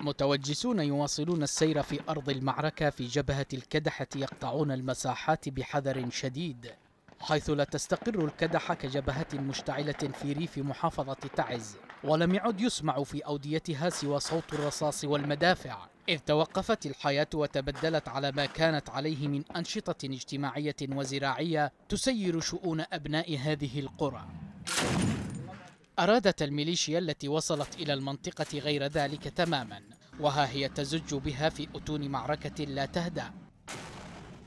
متوجسون يواصلون السير في أرض المعركة في جبهة الكدحة يقطعون المساحات بحذر شديد حيث لا تستقر الكدحة كجبهة مشتعلة في ريف محافظة تعز ولم يعد يسمع في أوديتها سوى صوت الرصاص والمدافع إذ توقفت الحياة وتبدلت على ما كانت عليه من أنشطة اجتماعية وزراعية تسير شؤون أبناء هذه القرى أرادت الميليشيا التي وصلت إلى المنطقة غير ذلك تماما وها هي تزج بها في أتون معركة لا تهدأ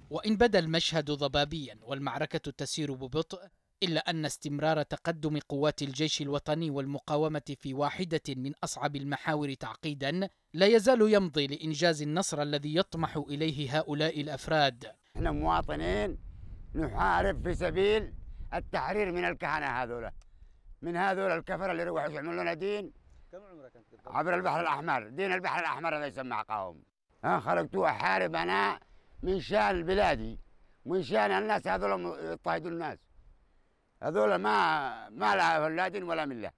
وإن بدا المشهد ضبابيا والمعركة تسير ببطء إلا أن استمرار تقدم قوات الجيش الوطني والمقاومة في واحدة من أصعب المحاور تعقيدا لا يزال يمضي لإنجاز النصر الذي يطمح إليه هؤلاء الأفراد نحن مواطنين نحارب في سبيل التحرير من الكهنة هذولا من هذول الكفره اللي يروحوا يعملوا لنا دين كم عمرك انت بالضبط؟ عبر البحر الاحمر دين البحر الاحمر هذا يسمى قوم ها خرجت احارب انا من شان بلادي من شان الناس هذول يضطهدوا الناس هذول ما ما لها لا دين ولا مله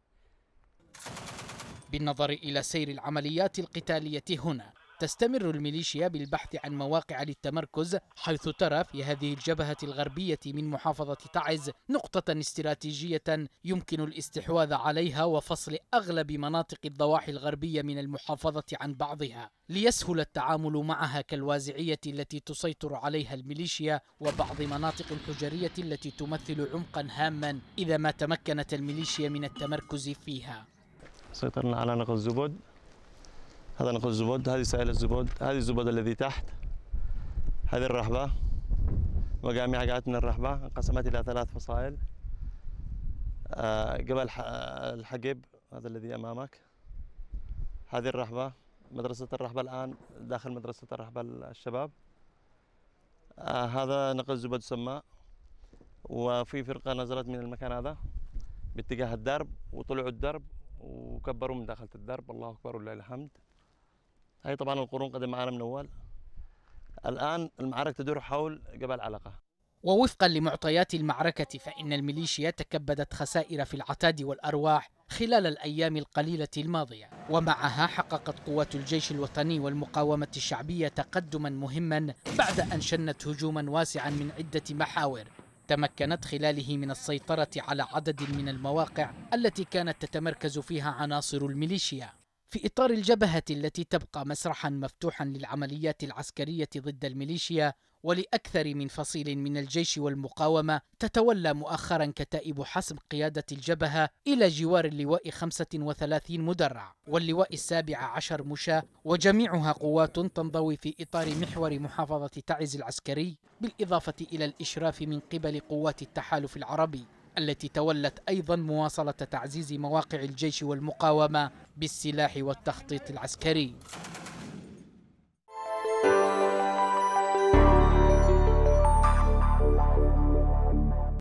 بالنظر الى سير العمليات القتاليه هنا تستمر الميليشيا بالبحث عن مواقع للتمركز حيث ترى في هذه الجبهة الغربية من محافظة تعز نقطة استراتيجية يمكن الاستحواذ عليها وفصل أغلب مناطق الضواحي الغربية من المحافظة عن بعضها ليسهل التعامل معها كالوازعية التي تسيطر عليها الميليشيا وبعض مناطق الحجرية التي تمثل عمقا هاما إذا ما تمكنت الميليشيا من التمركز فيها سيطرنا على نقل الزبد هذا نقل الزبد هذه سائل الزبد هذه الزبد الذي تحت هذه الرحبة وجامعة قعدت من الرحبة انقسمت إلى ثلاث فصائل جبل آه، الحقب هذا الذي أمامك هذه الرحبة مدرسة الرحبة الآن داخل مدرسة الرحبة الشباب آه، هذا نقل زبد سماء وفي فرقة نزلت من المكان هذا باتجاه الدرب وطلعوا الدرب وكبروا من داخلة الدرب الله أكبر ولله الحمد هاي طبعا القرون قدم معانا من أول الآن المعركة تدور حول جبل علقة ووفقا لمعطيات المعركة فإن الميليشيا تكبدت خسائر في العتاد والأرواح خلال الأيام القليلة الماضية ومعها حققت قوات الجيش الوطني والمقاومة الشعبية تقدما مهما بعد أن شنت هجوما واسعا من عدة محاور تمكنت خلاله من السيطرة على عدد من المواقع التي كانت تتمركز فيها عناصر الميليشيا في إطار الجبهة التي تبقى مسرحا مفتوحا للعمليات العسكرية ضد الميليشيا ولأكثر من فصيل من الجيش والمقاومة تتولى مؤخرا كتائب حسم قيادة الجبهة إلى جوار اللواء 35 مدرع واللواء السابع عشر مشاة وجميعها قوات تنضوي في إطار محور محافظة تعز العسكري بالإضافة إلى الإشراف من قبل قوات التحالف العربي التي تولت أيضا مواصلة تعزيز مواقع الجيش والمقاومة بالسلاح والتخطيط العسكري